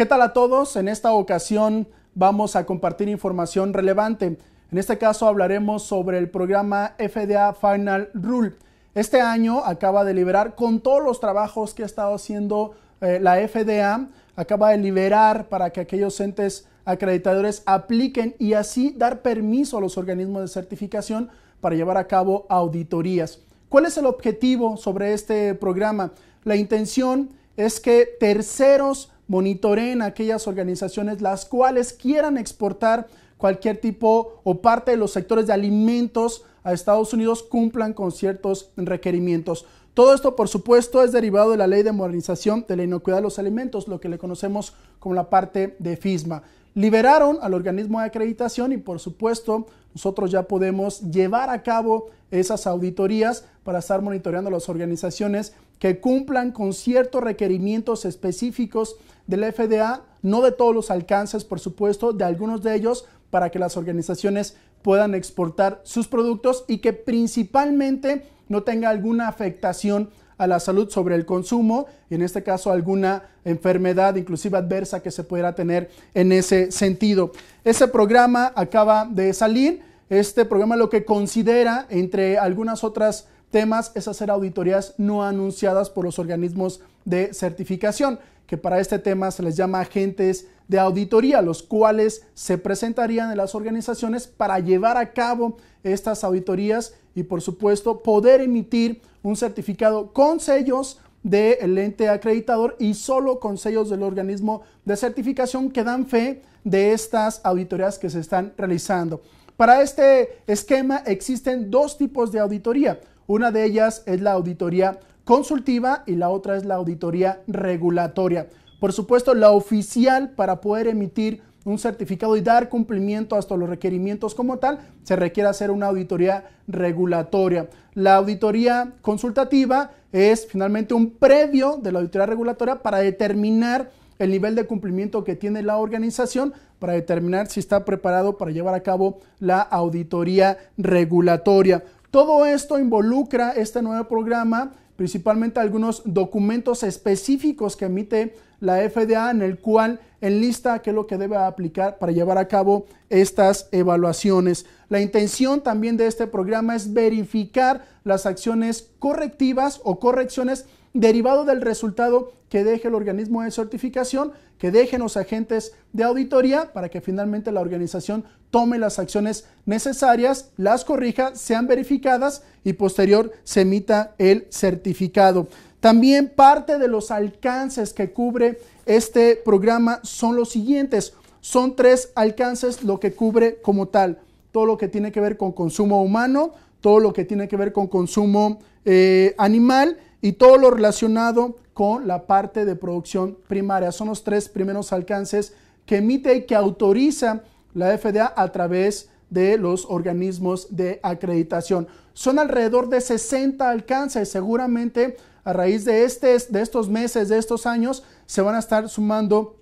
¿Qué tal a todos? En esta ocasión vamos a compartir información relevante. En este caso hablaremos sobre el programa FDA Final Rule. Este año acaba de liberar, con todos los trabajos que ha estado haciendo eh, la FDA, acaba de liberar para que aquellos entes acreditadores apliquen y así dar permiso a los organismos de certificación para llevar a cabo auditorías. ¿Cuál es el objetivo sobre este programa? La intención es que terceros monitoreen aquellas organizaciones las cuales quieran exportar cualquier tipo o parte de los sectores de alimentos a Estados Unidos cumplan con ciertos requerimientos. Todo esto, por supuesto, es derivado de la ley de modernización de la inocuidad de los alimentos, lo que le conocemos como la parte de FISMA. Liberaron al organismo de acreditación y, por supuesto, nosotros ya podemos llevar a cabo esas auditorías para estar monitoreando las organizaciones que cumplan con ciertos requerimientos específicos del FDA, no de todos los alcances, por supuesto, de algunos de ellos, para que las organizaciones puedan exportar sus productos y que principalmente no tenga alguna afectación a la salud sobre el consumo, en este caso alguna enfermedad, inclusive adversa, que se pudiera tener en ese sentido. Ese programa acaba de salir. Este programa lo que considera, entre algunas otras temas es hacer auditorías no anunciadas por los organismos de certificación, que para este tema se les llama agentes de auditoría, los cuales se presentarían en las organizaciones para llevar a cabo estas auditorías y por supuesto poder emitir un certificado con sellos del ente acreditador y solo con sellos del organismo de certificación que dan fe de estas auditorías que se están realizando. Para este esquema existen dos tipos de auditoría. Una de ellas es la auditoría consultiva y la otra es la auditoría regulatoria. Por supuesto, la oficial para poder emitir un certificado y dar cumplimiento hasta los requerimientos como tal, se requiere hacer una auditoría regulatoria. La auditoría consultativa es finalmente un previo de la auditoría regulatoria para determinar el nivel de cumplimiento que tiene la organización para determinar si está preparado para llevar a cabo la auditoría regulatoria. Todo esto involucra este nuevo programa, principalmente algunos documentos específicos que emite la FDA en el cual enlista qué es lo que debe aplicar para llevar a cabo estas evaluaciones. La intención también de este programa es verificar las acciones correctivas o correcciones derivado del resultado que deje el organismo de certificación, que dejen los agentes de auditoría para que finalmente la organización tome las acciones necesarias, las corrija, sean verificadas y posterior se emita el certificado. También parte de los alcances que cubre este programa son los siguientes. Son tres alcances lo que cubre como tal. Todo lo que tiene que ver con consumo humano, todo lo que tiene que ver con consumo eh, animal y todo lo relacionado con la parte de producción primaria. Son los tres primeros alcances que emite y que autoriza la FDA a través de los organismos de acreditación. Son alrededor de 60 alcances. Seguramente a raíz de, este, de estos meses, de estos años, se van a estar sumando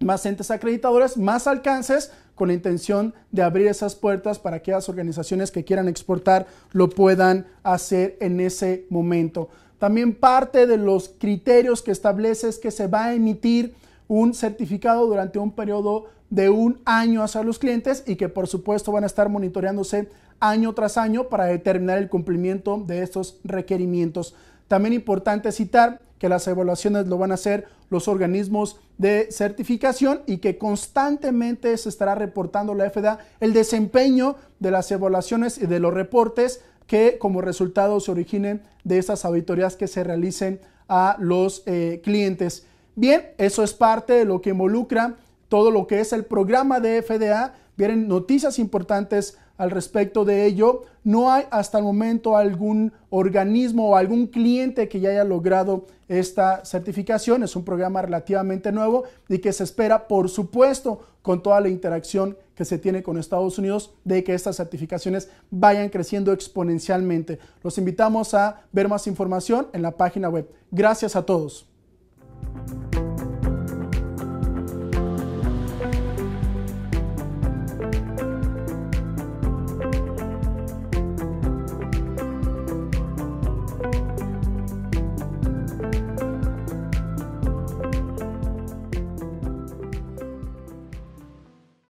más entes acreditadores, más alcances, con la intención de abrir esas puertas para que las organizaciones que quieran exportar lo puedan hacer en ese momento. También parte de los criterios que establece es que se va a emitir un certificado durante un periodo de un año hacia los clientes y que por supuesto van a estar monitoreándose año tras año para determinar el cumplimiento de estos requerimientos. También importante citar que las evaluaciones lo van a hacer los organismos de certificación y que constantemente se estará reportando la FDA el desempeño de las evaluaciones y de los reportes que como resultado se originen de estas auditorías que se realicen a los eh, clientes. Bien, eso es parte de lo que involucra todo lo que es el programa de FDA. Vienen noticias importantes al respecto de ello. No hay hasta el momento algún organismo o algún cliente que ya haya logrado esta certificación. Es un programa relativamente nuevo y que se espera, por supuesto, con toda la interacción que se tiene con Estados Unidos de que estas certificaciones vayan creciendo exponencialmente. Los invitamos a ver más información en la página web. Gracias a todos.